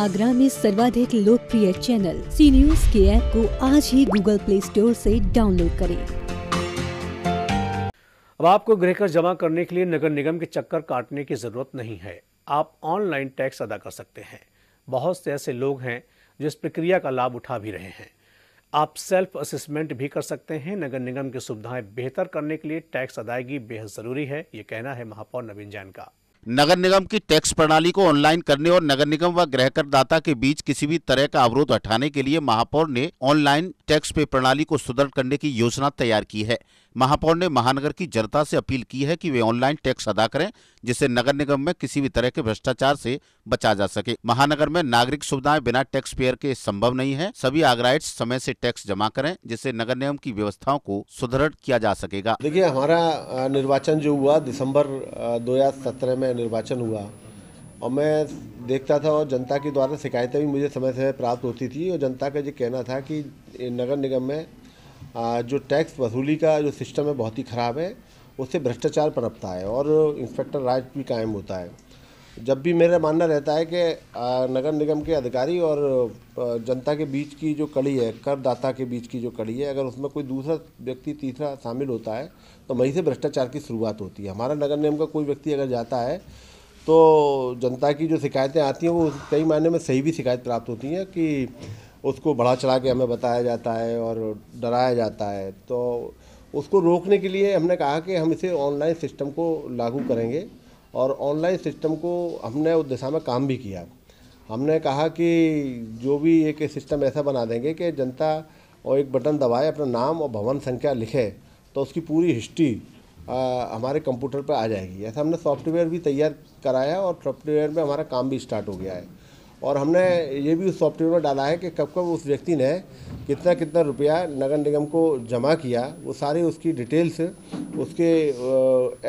आगरा में सर्वाधिक लोकप्रिय चैनल सी न्यूज के ऐप को आज ही गूगल प्ले स्टोर से डाउनलोड करें अब आपको कर जमा करने के लिए नगर निगम के चक्कर काटने की जरूरत नहीं है आप ऑनलाइन टैक्स अदा कर सकते हैं बहुत से ऐसे लोग हैं जो इस प्रक्रिया का लाभ उठा भी रहे हैं आप सेल्फ असेसमेंट भी कर सकते हैं नगर निगम की सुविधाएं बेहतर करने के लिए टैक्स अदायगी बेहद जरूरी है ये कहना है महापौर नवीन जैन का नगर निगम की टैक्स प्रणाली को ऑनलाइन करने और नगर निगम व ग्रह करदाता के बीच किसी भी तरह का अवरोध हटाने के लिए महापौर ने ऑनलाइन टैक्स पे प्रणाली को सुदृढ़ करने की योजना तैयार की है महापौर ने महानगर की जनता से अपील की है कि वे ऑनलाइन टैक्स अदा करें जिससे नगर निगम में किसी भी तरह के भ्रष्टाचार से बचा जा सके महानगर में नागरिक सुविधाएं बिना टैक्स पेयर के संभव नहीं है सभी आगराइट समय से टैक्स जमा करें जिससे नगर निगम की व्यवस्थाओं को सुदृढ़ किया जा सकेगा देखिए हमारा निर्वाचन जो हुआ दिसंबर दो में निर्वाचन हुआ और मैं देखता था और जनता के द्वारा शिकायतें भी मुझे समय समय प्राप्त होती थी और जनता का ये कहना था कि नगर निगम में जो टैक्स वसूली का जो सिस्टम है बहुत ही ख़राब है उससे भ्रष्टाचार पनपता है और इंस्पेक्टर राज भी कायम होता है जब भी मेरा मानना रहता है कि नगर निगम के अधिकारी और जनता के बीच की जो कड़ी है करदाता के बीच की जो कड़ी है अगर उसमें कोई दूसरा व्यक्ति तीसरा शामिल होता है तो वहीं से भ्रष्टाचार की शुरुआत होती है हमारा नगर निगम का कोई व्यक्ति अगर जाता है तो जनता की जो शिकायतें आती हैं वो कई मायने में सही भी शिकायत प्राप्त होती हैं कि उसको बढ़ा चढ़ा के हमें बताया जाता है और डराया जाता है तो उसको रोकने के लिए हमने कहा कि हम इसे ऑनलाइन सिस्टम को लागू करेंगे और ऑनलाइन सिस्टम को हमने उस दिशा में काम भी किया हमने कहा कि जो भी एक सिस्टम ऐसा बना देंगे कि जनता और एक बटन दबाए अपना नाम और भवन संख्या लिखे तो उसकी पूरी हिस्ट्री आ, हमारे कंप्यूटर पर आ जाएगी ऐसा हमने सॉफ्टवेयर भी तैयार कराया और सॉफ्टवेयर में हमारा काम भी स्टार्ट हो गया है और हमने ये भी उस सॉफ्टवेयर में डाला है कि कब कब उस व्यक्ति ने कितना कितना रुपया नगर निगम को जमा किया वो सारी उसकी डिटेल्स उसके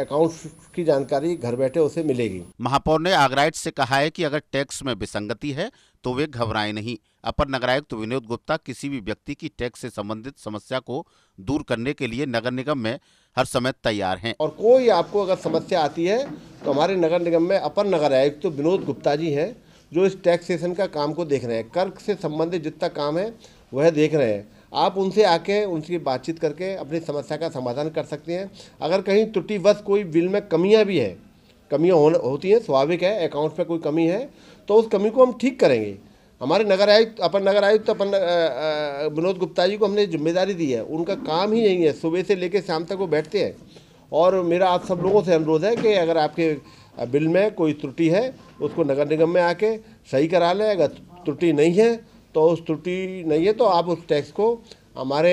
अकाउंट्स की जानकारी घर बैठे उसे मिलेगी महापौर ने आगराइट से कहा है कि अगर टैक्स में विसंगति है तो वे घबराए नहीं अपर नगर तो विनोद गुप्ता किसी भी व्यक्ति की टैक्स से संबंधित समस्या को दूर करने के लिए नगर निगम में हर समय तैयार हैं और कोई आपको अगर समस्या आती है तो हमारे नगर निगम में अपर नगर आयुक्त तो विनोद गुप्ता जी हैं जो इस टैक्सेशन का काम को देख रहे हैं कर्क से संबंधित जितना काम है वह देख रहे हैं आप उनसे आके उनकी बातचीत करके अपनी समस्या का समाधान कर सकते हैं अगर कहीं त्रुटिवश कोई बिल में कमियां भी है कमियां हो, होती हैं स्वाभाविक है अकाउंट में कोई कमी है तो उस कमी को हम ठीक करेंगे हमारे नगर आयुक्त अपन नगर आयुक्त अपन विनोद गुप्ता जी को हमने जिम्मेदारी दी है उनका काम ही यही है सुबह से लेकर शाम तक वो बैठते हैं और मेरा आप सब लोगों से अनुरोध है कि अगर आपके बिल में कोई त्रुटि है उसको नगर निगम में आके सही करा लें अगर त्रुटि नहीं है तो उस त्रुटि नहीं है तो आप उस टैक्स को हमारे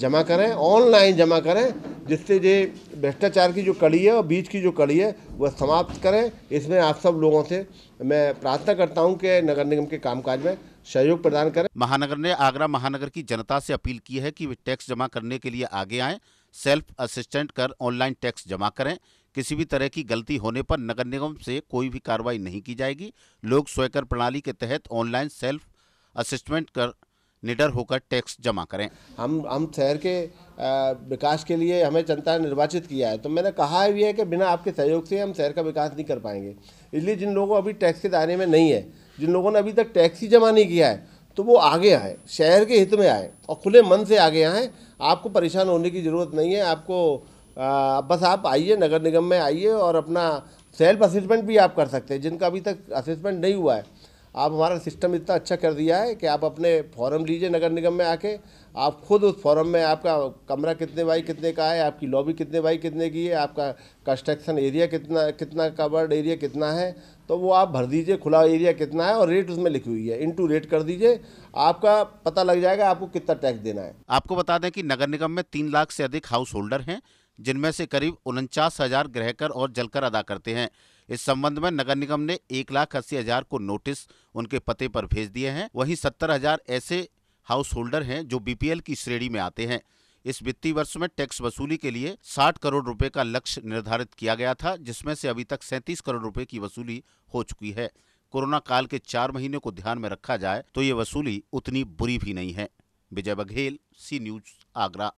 जमा करें ऑनलाइन जमा करें जिससे ये भ्रष्टाचार की जो कड़ी है और बीच की जो कड़ी है वह समाप्त करें इसमें आप सब लोगों से मैं प्रार्थना करता हूं कि नगर निगम के कामकाज में सहयोग प्रदान करें महानगर ने आगरा महानगर की जनता से अपील की है कि वे टैक्स जमा करने के लिए आगे आएं सेल्फ असिस्टेंट कर ऑनलाइन टैक्स जमा करें किसी भी तरह की गलती होने पर नगर निगम से कोई भी कार्रवाई नहीं की जाएगी लोग स्वयकर प्रणाली के तहत ऑनलाइन सेल्फ असिस्टमेंट कर निडर होकर टैक्स जमा करें हम हम शहर के विकास के लिए हमें जनता ने निर्वाचित किया है तो मैंने कहा भी है कि बिना आपके सहयोग से हम शहर का विकास नहीं कर पाएंगे इसलिए जिन लोगों अभी टैक्स के दायरे में नहीं है जिन लोगों ने अभी तक टैक्स ही जमा नहीं किया है तो वो आगे आए शहर के हित में आए और खुले मन से आगे आएँ आपको परेशान होने की ज़रूरत नहीं है आपको बस आप आइए नगर निगम में आइए और अपना सेल्फ असेसमेंट भी आप कर सकते हैं जिनका अभी तक असेसमेंट नहीं हुआ है आप हमारा सिस्टम इतना अच्छा कर दिया है कि आप अपने फॉरम लीजिए नगर निगम में आके आप खुद उस फॉरम में आपका कमरा कितने बाई कितने का है आपकी लॉबी कितने बाई कितने की है आपका कंस्ट्रक्शन एरिया कितना कितना कवर्ड एरिया कितना है तो वो आप भर दीजिए खुला एरिया कितना है और रेट उसमें लिखी हुई है इन टू रेट कर दीजिए आपका पता लग जाएगा आपको कितना टैक्स देना है आपको बता दें कि नगर निगम में तीन लाख से अधिक हाउस होल्डर हैं जिनमें से करीब उनचास हजार ग्रहकर और जलकर अदा करते हैं इस संबंध में नगर निगम ने एक लाख अस्सी हजार को नोटिस उनके पते पर भेज दिए हैं वहीं सत्तर हजार ऐसे हाउस होल्डर हैं जो बीपीएल की श्रेणी में आते हैं इस वित्तीय वर्ष में टैक्स वसूली के लिए 60 करोड़ रुपए का लक्ष्य निर्धारित किया गया था जिसमें से अभी तक 37 करोड़ रुपए की वसूली हो चुकी है कोरोना काल के चार महीने को ध्यान में रखा जाए तो ये वसूली उतनी बुरी भी नहीं है विजय बघेल सी न्यूज आगरा